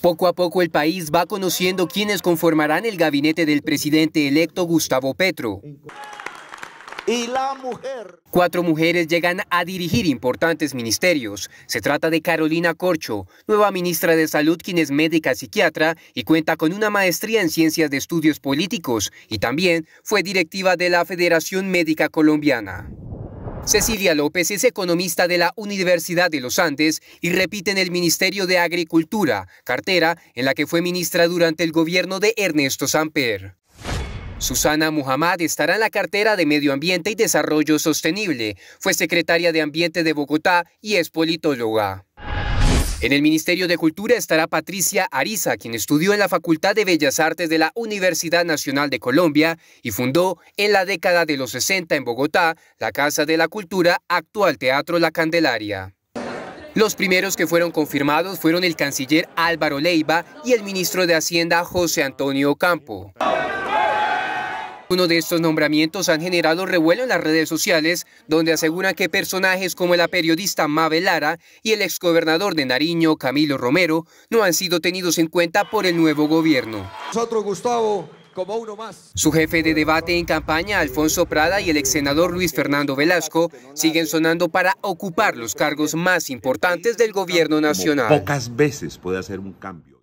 Poco a poco el país va conociendo quienes conformarán el gabinete del presidente electo Gustavo Petro. Y la mujer. Cuatro mujeres llegan a dirigir importantes ministerios. Se trata de Carolina Corcho, nueva ministra de Salud, quien es médica psiquiatra y cuenta con una maestría en ciencias de estudios políticos y también fue directiva de la Federación Médica Colombiana. Cecilia López es economista de la Universidad de los Andes y repite en el Ministerio de Agricultura, cartera en la que fue ministra durante el gobierno de Ernesto Samper. Susana Muhammad estará en la cartera de Medio Ambiente y Desarrollo Sostenible. Fue secretaria de Ambiente de Bogotá y es politóloga. En el Ministerio de Cultura estará Patricia Ariza, quien estudió en la Facultad de Bellas Artes de la Universidad Nacional de Colombia y fundó en la década de los 60 en Bogotá la Casa de la Cultura, actual Teatro La Candelaria. Los primeros que fueron confirmados fueron el canciller Álvaro Leiva y el ministro de Hacienda José Antonio Campo. Uno de estos nombramientos han generado revuelo en las redes sociales, donde aseguran que personajes como la periodista Mabel Lara y el exgobernador de Nariño, Camilo Romero, no han sido tenidos en cuenta por el nuevo gobierno. Nosotros, Gustavo, como uno más. Su jefe de debate en campaña, Alfonso Prada, y el ex senador Luis Fernando Velasco siguen sonando para ocupar los cargos más importantes del gobierno nacional. pocas veces puede hacer un cambio.